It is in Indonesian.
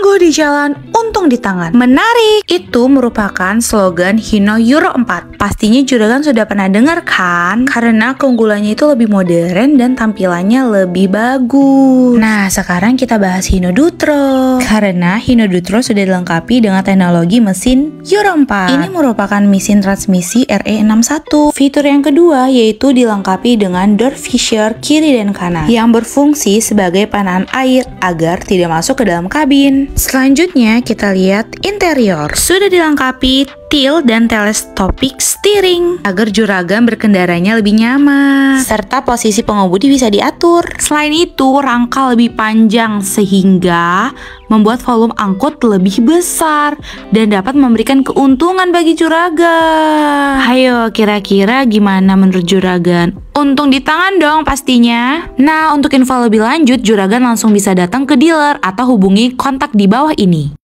tangguh di jalan, untung di tangan. Menarik, itu merupakan slogan Hino Euro 4. Pastinya Juragan sudah pernah dengar kan? Karena keunggulannya itu lebih modern dan tampilannya lebih bagus. Nah, sekarang kita bahas Hino Dutro. Karena Hino Dutro sudah dilengkapi dengan teknologi mesin Euro 4. Ini merupakan mesin transmisi RE61. Fitur yang kedua yaitu dilengkapi dengan door Fisher kiri dan kanan yang berfungsi sebagai panahan air agar tidak masuk ke dalam kabin. Selanjutnya kita lihat interior. Sudah dilengkapi til dan teleskopik steering agar juragan berkendaranya lebih nyaman serta posisi pengemudi bisa diatur. Selain itu, rangka lebih panjang sehingga membuat volume angkut lebih besar dan dapat memberikan keuntungan bagi juragan. Ayo, kira-kira gimana menurut juragan? Untung di tangan dong pastinya. Nah, untuk info lebih lanjut, juragan langsung bisa datang ke dealer atau hubungi kontak di bawah ini.